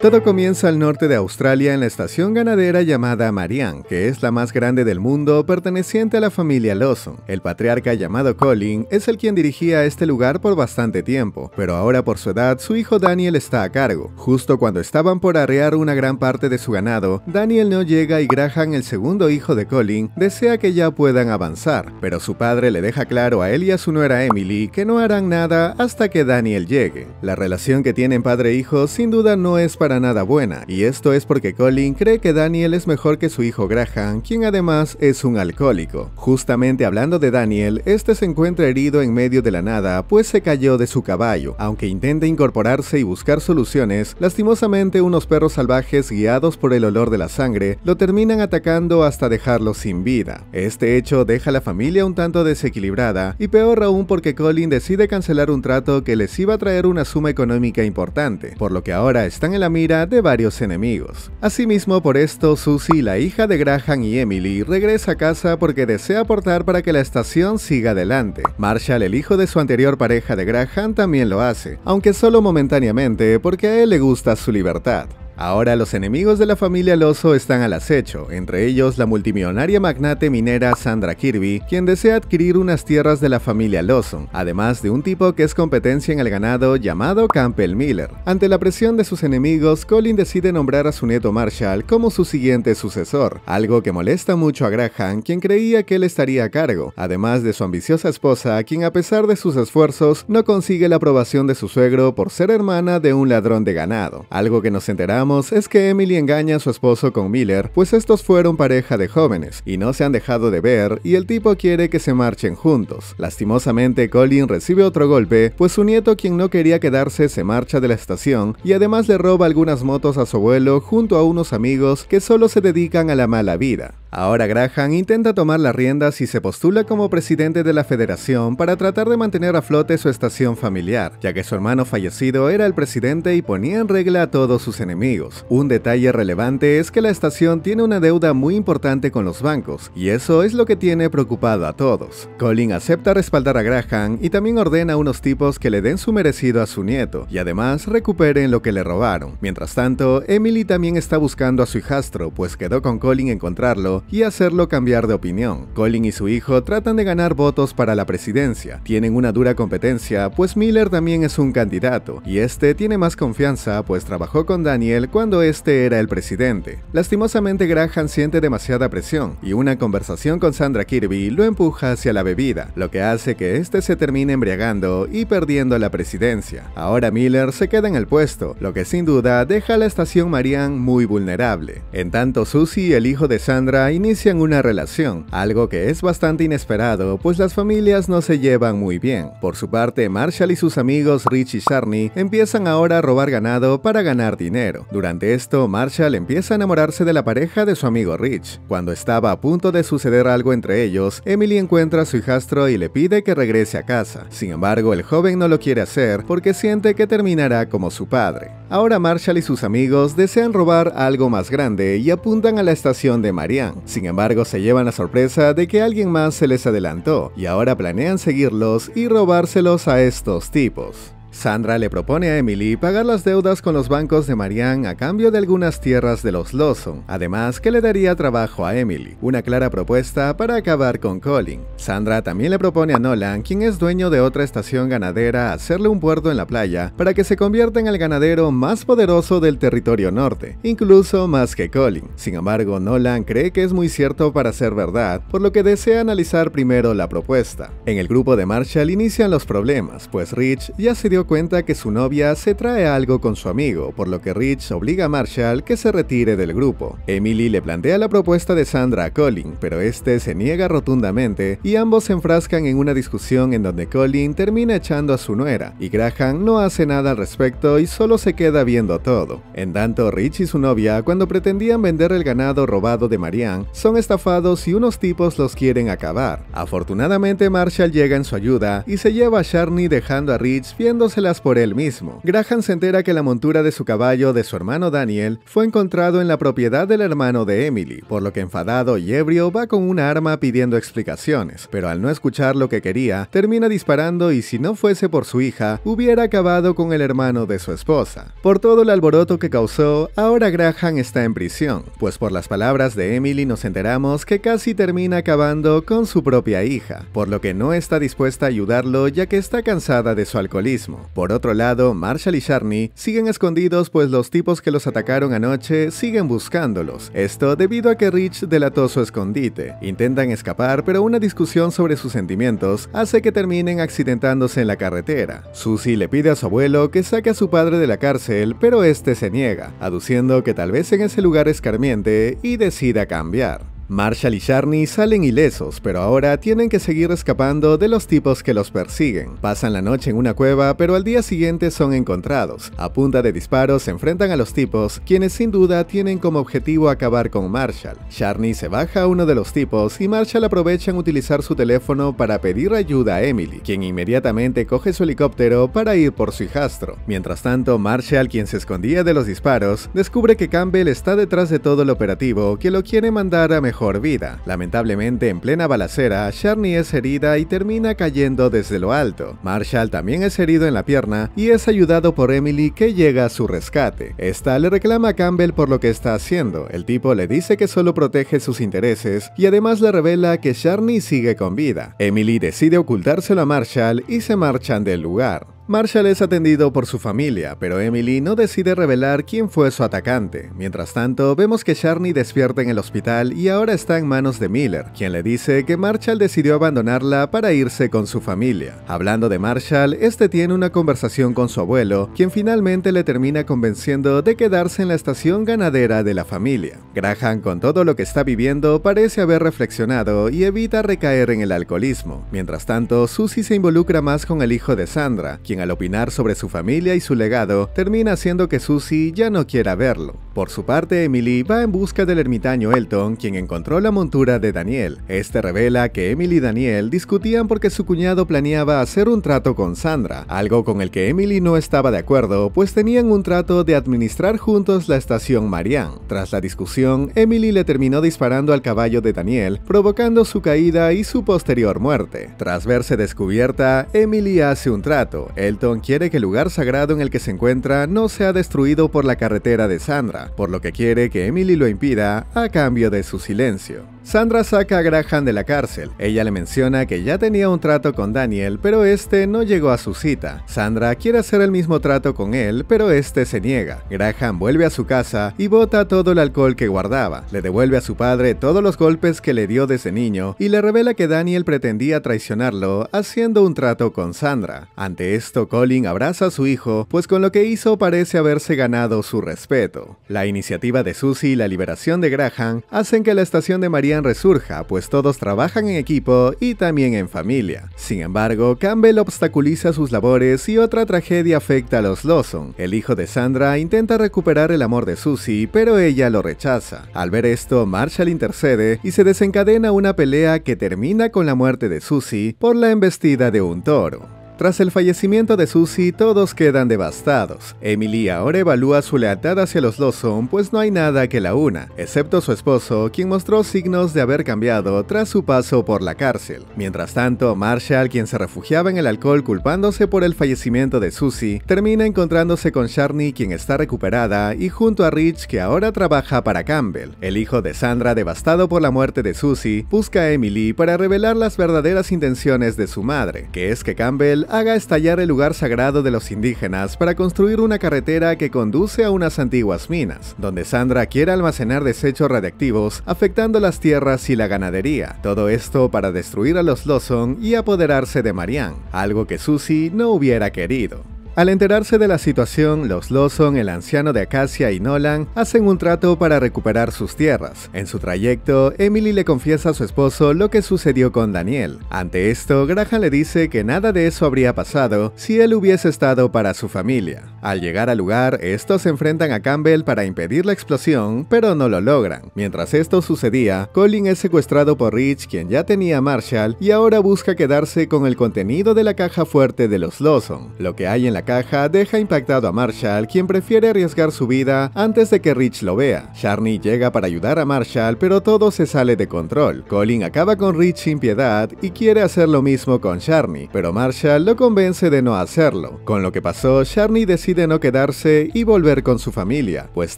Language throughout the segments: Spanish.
Todo comienza al norte de Australia en la estación ganadera llamada Marianne, que es la más grande del mundo perteneciente a la familia Lawson. El patriarca llamado Colin es el quien dirigía este lugar por bastante tiempo, pero ahora por su edad su hijo Daniel está a cargo. Justo cuando estaban por arrear una gran parte de su ganado, Daniel no llega y Graham, el segundo hijo de Colin, desea que ya puedan avanzar, pero su padre le deja claro a él y a su nuera Emily que no harán nada hasta que Daniel llegue. La relación que tienen padre-hijo e sin duda no es para nada buena, y esto es porque Colin cree que Daniel es mejor que su hijo Graham, quien además es un alcohólico. Justamente hablando de Daniel, este se encuentra herido en medio de la nada, pues se cayó de su caballo. Aunque intenta incorporarse y buscar soluciones, lastimosamente unos perros salvajes guiados por el olor de la sangre lo terminan atacando hasta dejarlo sin vida. Este hecho deja a la familia un tanto desequilibrada, y peor aún porque Colin decide cancelar un trato que les iba a traer una suma económica importante, por lo que ahora están en la mira de varios enemigos. Asimismo, por esto, Susie, la hija de Graham y Emily, regresa a casa porque desea aportar para que la estación siga adelante. Marshall, el hijo de su anterior pareja de Graham, también lo hace, aunque solo momentáneamente porque a él le gusta su libertad. Ahora los enemigos de la familia Lozo están al acecho, entre ellos la multimillonaria magnate minera Sandra Kirby, quien desea adquirir unas tierras de la familia Lawson, además de un tipo que es competencia en el ganado llamado Campbell Miller. Ante la presión de sus enemigos, Colin decide nombrar a su nieto Marshall como su siguiente sucesor, algo que molesta mucho a Graham, quien creía que él estaría a cargo, además de su ambiciosa esposa, quien a pesar de sus esfuerzos no consigue la aprobación de su suegro por ser hermana de un ladrón de ganado, algo que nos enteramos es que Emily engaña a su esposo con Miller, pues estos fueron pareja de jóvenes y no se han dejado de ver y el tipo quiere que se marchen juntos. Lastimosamente Colin recibe otro golpe, pues su nieto quien no quería quedarse se marcha de la estación y además le roba algunas motos a su abuelo junto a unos amigos que solo se dedican a la mala vida. Ahora Graham intenta tomar las riendas y se postula como presidente de la federación para tratar de mantener a flote su estación familiar, ya que su hermano fallecido era el presidente y ponía en regla a todos sus enemigos. Un detalle relevante es que la estación tiene una deuda muy importante con los bancos, y eso es lo que tiene preocupado a todos. Colin acepta respaldar a Graham y también ordena a unos tipos que le den su merecido a su nieto, y además recuperen lo que le robaron. Mientras tanto, Emily también está buscando a su hijastro, pues quedó con Colin encontrarlo y hacerlo cambiar de opinión. Colin y su hijo tratan de ganar votos para la presidencia. Tienen una dura competencia, pues Miller también es un candidato, y este tiene más confianza, pues trabajó con Daniel cuando este era el presidente. Lastimosamente, Graham siente demasiada presión, y una conversación con Sandra Kirby lo empuja hacia la bebida, lo que hace que este se termine embriagando y perdiendo la presidencia. Ahora Miller se queda en el puesto, lo que sin duda deja a la estación Marianne muy vulnerable. En tanto, Susie, el hijo de Sandra, inician una relación, algo que es bastante inesperado, pues las familias no se llevan muy bien. Por su parte, Marshall y sus amigos Rich y charney empiezan ahora a robar ganado para ganar dinero. Durante esto, Marshall empieza a enamorarse de la pareja de su amigo Rich. Cuando estaba a punto de suceder algo entre ellos, Emily encuentra a su hijastro y le pide que regrese a casa. Sin embargo, el joven no lo quiere hacer porque siente que terminará como su padre. Ahora Marshall y sus amigos desean robar algo más grande y apuntan a la estación de Marianne. Sin embargo, se llevan la sorpresa de que alguien más se les adelantó y ahora planean seguirlos y robárselos a estos tipos. Sandra le propone a Emily pagar las deudas con los bancos de Marianne a cambio de algunas tierras de los Lawson, además que le daría trabajo a Emily, una clara propuesta para acabar con Colin. Sandra también le propone a Nolan, quien es dueño de otra estación ganadera, hacerle un puerto en la playa para que se convierta en el ganadero más poderoso del territorio norte, incluso más que Colin. Sin embargo, Nolan cree que es muy cierto para ser verdad, por lo que desea analizar primero la propuesta. En el grupo de Marshall inician los problemas, pues Rich ya se dio cuenta que su novia se trae algo con su amigo, por lo que Rich obliga a Marshall que se retire del grupo. Emily le plantea la propuesta de Sandra a Colin, pero este se niega rotundamente y ambos se enfrascan en una discusión en donde Colin termina echando a su nuera y Graham no hace nada al respecto y solo se queda viendo todo. En tanto, Rich y su novia, cuando pretendían vender el ganado robado de Marianne, son estafados y unos tipos los quieren acabar. Afortunadamente, Marshall llega en su ayuda y se lleva a Sharni dejando a Rich viéndose por él mismo. Graham se entera que la montura de su caballo de su hermano Daniel fue encontrado en la propiedad del hermano de Emily, por lo que enfadado y ebrio va con un arma pidiendo explicaciones, pero al no escuchar lo que quería, termina disparando y si no fuese por su hija, hubiera acabado con el hermano de su esposa. Por todo el alboroto que causó, ahora Graham está en prisión, pues por las palabras de Emily nos enteramos que casi termina acabando con su propia hija, por lo que no está dispuesta a ayudarlo ya que está cansada de su alcoholismo. Por otro lado, Marshall y Charney siguen escondidos pues los tipos que los atacaron anoche siguen buscándolos. Esto debido a que Rich delató su escondite. Intentan escapar, pero una discusión sobre sus sentimientos hace que terminen accidentándose en la carretera. Susie le pide a su abuelo que saque a su padre de la cárcel, pero este se niega, aduciendo que tal vez en ese lugar escarmiente y decida cambiar. Marshall y Charney salen ilesos, pero ahora tienen que seguir escapando de los tipos que los persiguen. Pasan la noche en una cueva, pero al día siguiente son encontrados. A punta de disparos se enfrentan a los tipos, quienes sin duda tienen como objetivo acabar con Marshall. Charney se baja a uno de los tipos y Marshall aprovecha en utilizar su teléfono para pedir ayuda a Emily, quien inmediatamente coge su helicóptero para ir por su hijastro. Mientras tanto, Marshall, quien se escondía de los disparos, descubre que Campbell está detrás de todo el operativo que lo quiere mandar a mejor vida. Lamentablemente, en plena balacera, Sharni es herida y termina cayendo desde lo alto. Marshall también es herido en la pierna y es ayudado por Emily que llega a su rescate. Esta le reclama a Campbell por lo que está haciendo. El tipo le dice que solo protege sus intereses y además le revela que Sharni sigue con vida. Emily decide ocultárselo a Marshall y se marchan del lugar. Marshall es atendido por su familia, pero Emily no decide revelar quién fue su atacante. Mientras tanto, vemos que Charney despierta en el hospital y ahora está en manos de Miller, quien le dice que Marshall decidió abandonarla para irse con su familia. Hablando de Marshall, este tiene una conversación con su abuelo, quien finalmente le termina convenciendo de quedarse en la estación ganadera de la familia. Graham, con todo lo que está viviendo, parece haber reflexionado y evita recaer en el alcoholismo. Mientras tanto, Susie se involucra más con el hijo de Sandra, quien al opinar sobre su familia y su legado, termina haciendo que Susie ya no quiera verlo. Por su parte, Emily va en busca del ermitaño Elton, quien encontró la montura de Daniel. Este revela que Emily y Daniel discutían porque su cuñado planeaba hacer un trato con Sandra, algo con el que Emily no estaba de acuerdo, pues tenían un trato de administrar juntos la estación Marianne. Tras la discusión, Emily le terminó disparando al caballo de Daniel, provocando su caída y su posterior muerte. Tras verse descubierta, Emily hace un trato. Elton quiere que el lugar sagrado en el que se encuentra no sea destruido por la carretera de Sandra, por lo que quiere que Emily lo impida a cambio de su silencio. Sandra saca a Graham de la cárcel. Ella le menciona que ya tenía un trato con Daniel, pero este no llegó a su cita. Sandra quiere hacer el mismo trato con él, pero este se niega. Graham vuelve a su casa y bota todo el alcohol que guardaba. Le devuelve a su padre todos los golpes que le dio desde niño y le revela que Daniel pretendía traicionarlo haciendo un trato con Sandra. Ante esto, Colin abraza a su hijo, pues con lo que hizo parece haberse ganado su respeto. La iniciativa de Susie y la liberación de Graham hacen que la estación de Mariana resurja, pues todos trabajan en equipo y también en familia. Sin embargo, Campbell obstaculiza sus labores y otra tragedia afecta a los Lawson. El hijo de Sandra intenta recuperar el amor de Susie, pero ella lo rechaza. Al ver esto, Marshall intercede y se desencadena una pelea que termina con la muerte de Susie por la embestida de un toro. Tras el fallecimiento de Susie, todos quedan devastados. Emily ahora evalúa su lealtad hacia los Lawson, pues no hay nada que la una, excepto su esposo, quien mostró signos de haber cambiado tras su paso por la cárcel. Mientras tanto, Marshall, quien se refugiaba en el alcohol culpándose por el fallecimiento de Susie, termina encontrándose con Sharni, quien está recuperada, y junto a Rich, que ahora trabaja para Campbell. El hijo de Sandra, devastado por la muerte de Susie, busca a Emily para revelar las verdaderas intenciones de su madre, que es que Campbell haga estallar el lugar sagrado de los indígenas para construir una carretera que conduce a unas antiguas minas, donde Sandra quiere almacenar desechos radiactivos afectando las tierras y la ganadería. Todo esto para destruir a los Lawson y apoderarse de Marianne, algo que Susie no hubiera querido. Al enterarse de la situación, los Lawson, el anciano de Acacia y Nolan hacen un trato para recuperar sus tierras. En su trayecto, Emily le confiesa a su esposo lo que sucedió con Daniel. Ante esto, Graham le dice que nada de eso habría pasado si él hubiese estado para su familia. Al llegar al lugar, estos se enfrentan a Campbell para impedir la explosión, pero no lo logran. Mientras esto sucedía, Colin es secuestrado por Rich, quien ya tenía Marshall, y ahora busca quedarse con el contenido de la caja fuerte de los Lawson. Lo que hay en la caja deja impactado a Marshall, quien prefiere arriesgar su vida antes de que Rich lo vea. Sharni llega para ayudar a Marshall, pero todo se sale de control. Colin acaba con Rich sin piedad y quiere hacer lo mismo con Charney, pero Marshall lo convence de no hacerlo. Con lo que pasó, Sharni decide no quedarse y volver con su familia, pues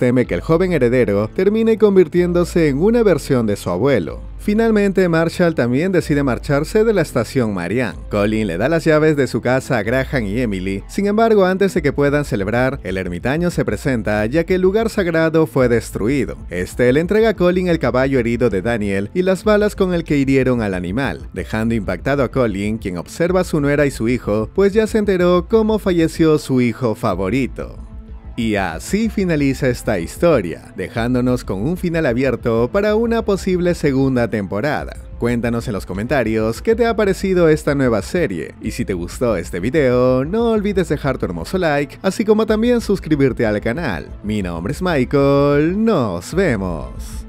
teme que el joven heredero termine convirtiéndose en una versión de su abuelo. Finalmente, Marshall también decide marcharse de la estación Marianne. Colin le da las llaves de su casa a Graham y Emily. Sin embargo, antes de que puedan celebrar, el ermitaño se presenta ya que el lugar sagrado fue destruido. Este le entrega a Colin el caballo herido de Daniel y las balas con el que hirieron al animal, dejando impactado a Colin, quien observa a su nuera y su hijo, pues ya se enteró cómo falleció su hijo favorito. Y así finaliza esta historia, dejándonos con un final abierto para una posible segunda temporada. Cuéntanos en los comentarios qué te ha parecido esta nueva serie y si te gustó este video no olvides dejar tu hermoso like así como también suscribirte al canal. Mi nombre es Michael, nos vemos.